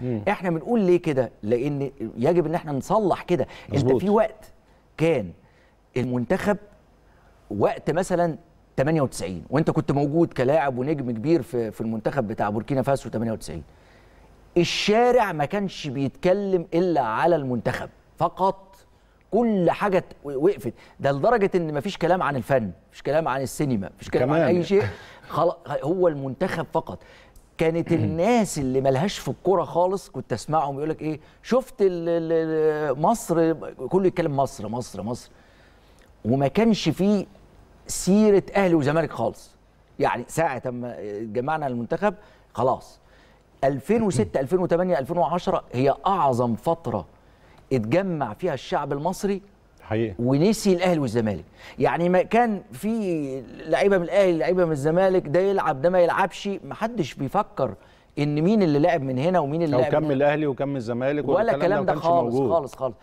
مم. احنا بنقول ليه كده لان يجب ان احنا نصلح كده انت في وقت كان المنتخب وقت مثلا 98 وانت كنت موجود كلاعب ونجم كبير في في المنتخب بتاع بوركينا فاسو 98 الشارع ما كانش بيتكلم الا على المنتخب فقط كل حاجه وقفت ده لدرجه ان ما فيش كلام عن الفن مفيش كلام عن السينما مفيش كلام عن اي شيء هو المنتخب فقط كانت الناس اللي ملهاش في الكوره خالص كنت اسمعهم يقول لك ايه شفت مصر كله يتكلم مصر مصر مصر وما كانش فيه سيره اهلي وزمالك خالص يعني ساعه اما اتجمعنا المنتخب خلاص 2006 2008 2010 هي اعظم فتره اتجمع فيها الشعب المصري حقيقي ونسي الاهلي والزمالك يعني ما كان في لعيبه من الاهلي لعيبه من الزمالك ده يلعب ده ما يلعبش ما حدش بيفكر ان مين اللي لعب من هنا ومين اللي لعب من هنا الاهلي وكم الزمالك ولا الكلام ده خالص موجود. خالص خالص